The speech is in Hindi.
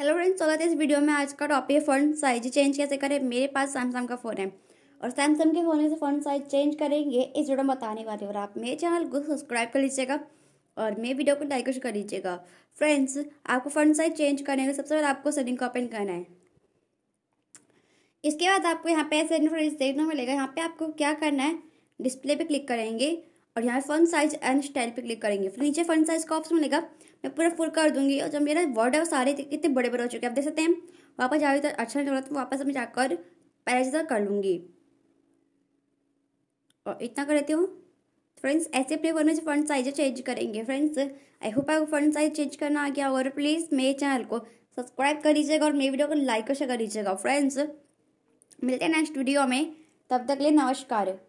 हेलो फ्रेंड्स स्वागत है इस वीडियो में आज का टॉपिक है फोन साइज चेंज कैसे करें मेरे पास सैमसंग का फ़ोन है और सैमसंग के फ़ोन से फोन साइज चेंज करेंगे इस वीडियो में बताने वाले और आप मेरे चैनल को सब्सक्राइब कर लीजिएगा और मेरे वीडियो को लाइक कर लीजिएगा फ्रेंड्स आपको फोन साइज चेंज करने का सबसे पहले आपको सेटिंग को ओपन करना है इसके बाद आपको यहाँ पे ऐसे फ्रेंड्स देखना मिलेगा यहाँ पे आपको क्या करना है डिस्प्ले पर क्लिक करेंगे और यहाँ फन साइज एंड स्टाइल पे क्लिक करेंगे फिर नीचे फन साइज का ऑप्शन मिलेगा मैं पूरा फुल कर दूंगी और जब मेरा वर्ड है वो सारे कितने बड़े बड़े हो चुके हैं आप देख सकते हैं वापस जा रही तो अच्छा नहीं लग रहा तो वापस मैं जाकर पहले से कर लूँगी और इतना कर लेती हूँ फ्रेंड्स ऐसे प्ले करने से फ्रंट साइज चेंज करेंगे फ्रेंड्स आई होप आपको फ्रंट साइज चेंज करना आ गया और प्लीज़ मेरे चैनल को सब्सक्राइब कर लीजिएगा और मेरी वीडियो को लाइक और शेयर कर लीजिएगा फ्रेंड्स मिलते हैं नेक्स्ट वीडियो में तब तक लिए नमस्कार